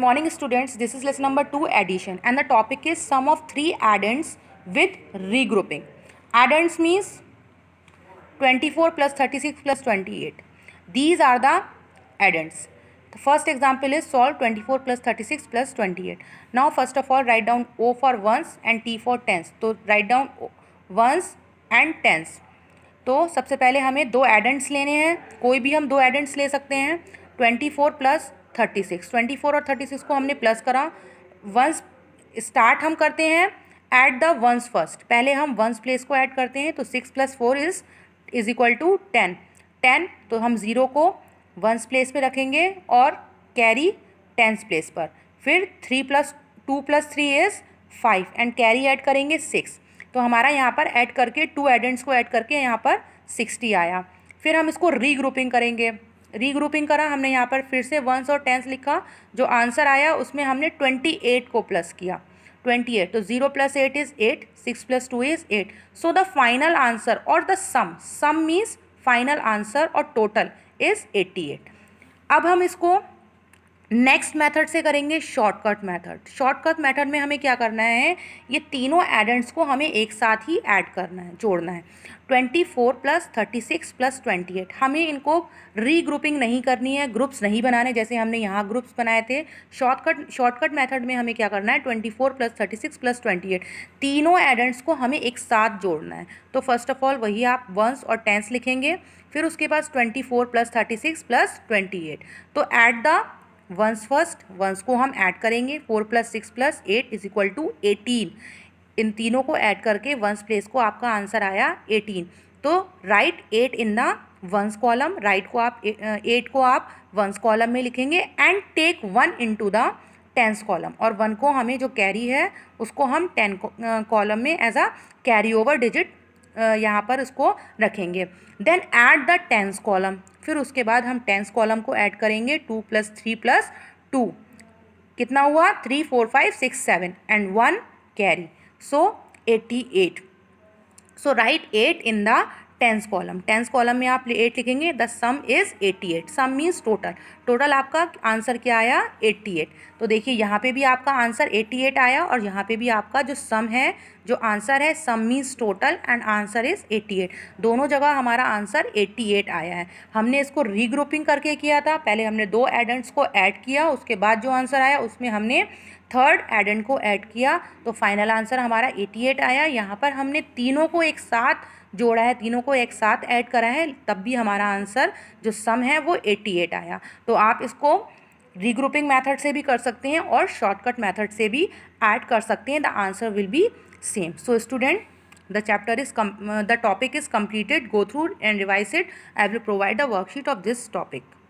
morning students this is lesson number 2 addition and the topic is sum of three addends with regrouping addends means 24 plus 36 plus 28 these are the addends the first example is solve 24 plus 36 plus 28 now first of all write down o for ones and t for tens तो write down ones and tens तो सबसे पहले हमें दो addends लेने हैं कोई भी हम दो एडेंट्स ले सकते हैं 24 plus thirty six twenty four और थर्टी सिक्स को हमने प्लस करा वंस स्टार्ट हम करते हैं एट द वंस फर्स्ट पहले हम वंस प्लेस को ऐड करते हैं तो six plus four is is equal to ten ten तो हम ज़ीरो को वंस प्लेस पे रखेंगे और कैरी टेंस प्लेस पर फिर three plus two plus three is five and carry add करेंगे सिक्स तो हमारा यहाँ पर ऐड करके टू एडेंट्स को ऐड करके यहाँ पर सिक्सटी आया फिर हम इसको रीग्रुपिंग करेंगे रीग्रुपिंग करा हमने यहाँ पर फिर से वंस और टेंस लिखा जो आंसर आया उसमें हमने ट्वेंटी एट को प्लस किया ट्वेंटी एट तो zero plus eight is eight six plus two is eight so the final answer और the sum sum means final answer और टोटल इज़ एट्टी एट अब हम इसको नेक्स्ट मेथड से करेंगे शॉर्टकट मेथड शॉर्टकट मेथड में हमें क्या करना है ये तीनों एडेंट्स को हमें एक साथ ही ऐड करना है जोड़ना है twenty four plus thirty six plus twenty eight हमें इनको रीग्रुपिंग नहीं करनी है ग्रुप्स नहीं बनाने जैसे हमने यहाँ ग्रुप्स बनाए थे शॉर्टकट शॉर्टकट मेथड में हमें क्या करना है twenty four plus thirty six plus twenty eight तीनों एडेंट्स को हमें एक साथ जोड़ना है तो फर्स्ट ऑफ ऑल वही आप वंस और टेंस लिखेंगे फिर उसके बाद twenty four plus thirty six plus twenty eight तो at the ones first ones को हम ऐड करेंगे four plus six plus eight is equal to eighteen इन तीनों को ऐड करके वंस प्लेस को आपका आंसर आया एटीन तो write eight in the ones column write को आप एट को आप वंस कॉलम में लिखेंगे and take one in to the tens column और वन को हमें जो कैरी है उसको हम टेन कॉलम में as a carry over digit यहाँ पर इसको रखेंगे then add the tens column फिर उसके बाद हम टेंस कॉलम को ऐड करेंगे two plus three plus two कितना हुआ three four five six seven and one carry so eighty eight so write eight in the tens column tens column में आप एट लिखेंगे the sum is eighty eight sum means total total आपका answer क्या आया eighty eight तो देखिए यहाँ पे भी आपका आंसर एट्टी एट आया और यहाँ पे भी आपका जो सम है जो आंसर है sum means total and answer is 88 eight दोनों जगह हमारा आंसर एट्टी एट आया है हमने इसको रीग्रुपिंग करके किया था पहले हमने दो एडेंट्स को ऐड किया उसके बाद जो आंसर आया उसमें हमने थर्ड एडेंट को ऐड किया तो फाइनल आंसर हमारा 88 एट आया यहाँ पर हमने तीनों को एक साथ जोड़ा है तीनों को एक साथ ऐड करा है तब भी हमारा आंसर जो सम है वो एट्टी एट आया तो आप इसको रीग्रुपिंग मेथड से भी कर सकते हैं और शॉर्टकट मेथड से भी ऐड कर सकते हैं the answer will be same so student the chapter is com uh, the topic is completed go through and revise it i will provide a worksheet of this topic